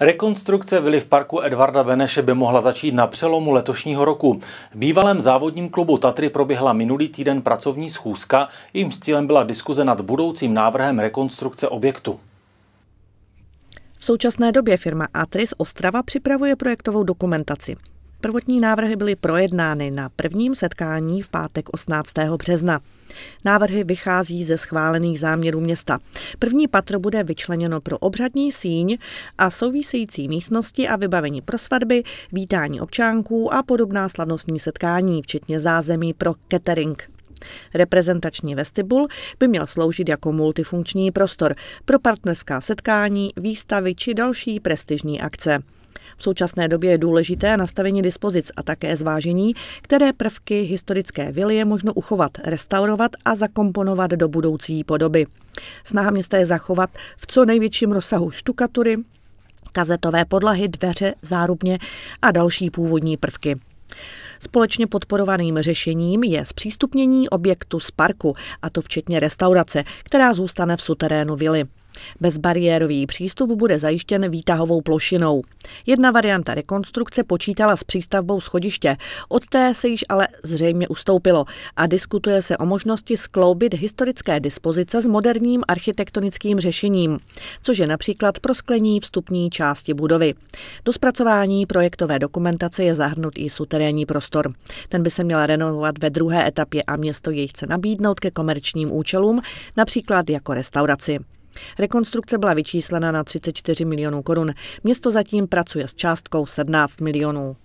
Rekonstrukce vily v parku Edvarda Beneše by mohla začít na přelomu letošního roku. V bývalém závodním klubu Tatry proběhla minulý týden pracovní schůzka, jejím cílem byla diskuze nad budoucím návrhem rekonstrukce objektu. V současné době firma Atris Ostrava připravuje projektovou dokumentaci. Prvotní návrhy byly projednány na prvním setkání v pátek 18. března. Návrhy vychází ze schválených záměrů města. První patro bude vyčleněno pro obřadní síň a související místnosti a vybavení pro svatby, vítání občánků a podobná slavnostní setkání, včetně zázemí pro catering. Reprezentační vestibul by měl sloužit jako multifunkční prostor pro partnerská setkání, výstavy či další prestižní akce. V současné době je důležité nastavení dispozic a také zvážení, které prvky historické vily je možno uchovat, restaurovat a zakomponovat do budoucí podoby. Snaha města je zachovat v co největším rozsahu štukatury, kazetové podlahy, dveře, zárubně a další původní prvky. Společně podporovaným řešením je zpřístupnění objektu z parku, a to včetně restaurace, která zůstane v suterénu vily. Bezbariérový přístup bude zajištěn výtahovou plošinou. Jedna varianta rekonstrukce počítala s přístavbou schodiště, od té se již ale zřejmě ustoupilo a diskutuje se o možnosti skloubit historické dispozice s moderním architektonickým řešením, což je například prosklení vstupní části budovy. Do zpracování projektové dokumentace je zahrnut i suterénní prostor. Ten by se měl renovovat ve druhé etapě a město jej chce nabídnout ke komerčním účelům, například jako restauraci. Rekonstrukce byla vyčíslena na 34 milionů korun. Město zatím pracuje s částkou 17 milionů.